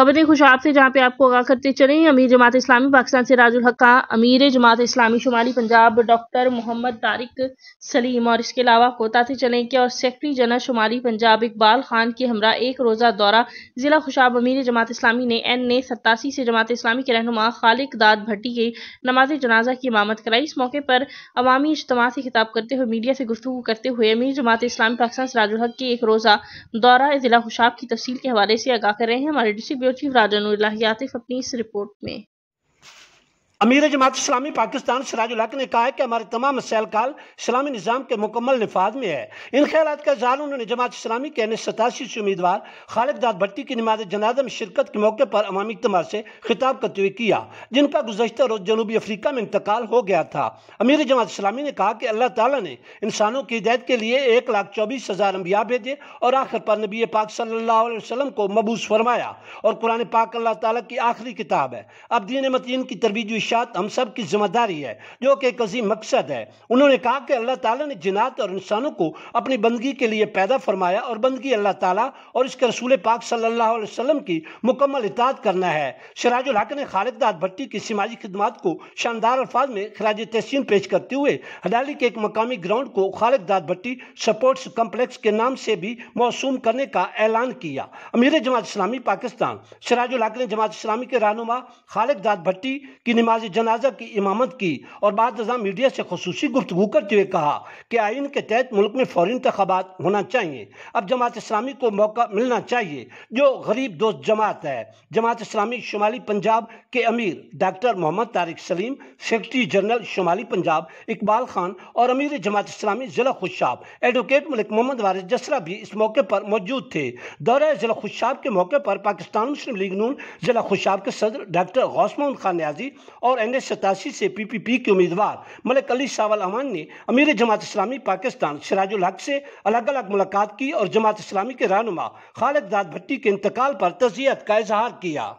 खबरें खुशाब से जहाँ पे आपको आगा करते चले अमीर जमात इस्लामी पाकिस्तान से राजुल हक अमीर जमात इस्लामी शुमाली पंजाब डॉक्टर मोहम्मद तारिक सलीम और इसके अलावा आपको बताते चलें कि और सेक्रेटरी जनरल शुमाली पंजाब इकबाल खान के हमरा एक रोज़ा दौरा ज़िला खुशाब अमीर जमात इस्लामी ने एन ने सत्तासी से जमात इस्लामी के रहनुमा खालिक दाद भट्टी की नमाज जनाजा की इमामत कराई इस मौके पर अवामी इज्तम से खिताब करते हुए मीडिया से गुफ्तु करते हुए अमीर जमात इस्लामी पाकिस्तान से राजुल हक के एक रोज़ा दौरा ज़िला खुशाब की तफसील के हवाले से आगा कर रहे हैं हमारे डिस्ट्रिक्ट एग्जीक्यूटिव राजानुल्लाह यातिफ अपनी इस रिपोर्ट में अमीर जमात इस्लामी पाकिस्तान सराज उलाक ने कहा है कि हमारे तमाम मसाइल काल इस्लामी निज़ाम के मुकम्मल नफाज में है इन ख्याल का इजहार उन्होंने जमात इस्लामी के सतासी से उम्मीदवार खालिद दाद भट्टी की नमाज जनाजा में शिरकत के मौके पर अवामी इतम से खिताब करते हुए किया जिनका गुजशत रोज़ जनूबी अफ्रीका में इंतकाल हो गया था अमीर जमात इस्लामी ने कहा कि अल्लाह तला ने इंसानों की हिदायत के लिए एक लाख चौबीस हज़ार अम्बिया भेजे और आखिर पर नबी पाक सल्ला वसलम को मबूस फरमाया और कुरान पाक अल्लाह ताली की आखिरी किताब है अब दीन मतीन की तरवीज इर्शाद हम सब की जिम्मेदारी है जो कि एक अजीम मकसद है उन्होंने कहा कि अल्लाह ताला ने जिनात और इंसानों को अपनी बंदगी के लिए पैदा फरमाया और बंदगी अल्लाह ताला और इसके रसूल पाक सल्लल्लाहु अलैहि वसल्लम की मुकम्मल इताद करना है शराजुल हक ने खालिद दाद भट्टी की समाजी खिदमत को शानदार अल्फाज में खराज तहसीन पेश करते हुए हडाली के एक मकामी ग्राउंड को खालिद दाद भट्टी सपोर्ट्स कम्प्लेक्स के नाम से भी मौसू करने का ऐलान किया अमीर जमात इस्लामी पाकिस्तान शराजुल हक ने जमात इस्लामी के रहनुमा खालिद दाद भट्टी की नमाज नमाज जनाजा की इमामत की और बाद हजार मीडिया से खसूसी गुफ्तु करते हुए कहा कि आइन के तहत मुल्क में फ़ौरी इंतबात होना चाहिए अब जमात इस्लामी को मौका मिलना चाहिए जो गरीब दोस्त जमात है जमात इस्लामी शुमाली पंजाब के अमीर doctor Mohammad Tariq Saleem secretary general शुमाली पंजाब इकबाल खान और अमीर जमात इस्लामी ज़िला खुशाब एडवोकेट मलिक मोहम्मद वारिस जसरा भी इस मौके पर मौजूद थे दौरे ज़िला खुशाब के मौके पर पाकिस्तान मुस्लिम लीग नून ज़िला खुशाब के सदर डॉक्टर गौसमोहन खान न्याजी और और एन एस सतासी से पीपीपी के उम्मीदवार मलिक अली सावल अमान ने अमीर जमात इस्लामी पाकिस्तान सिराजुल हक से अलग अलग मुलाकात की और जमात इस्लामी के रहनुमा खालिद दाद भट्टी के इंतकाल पर तजियत का इजहार किया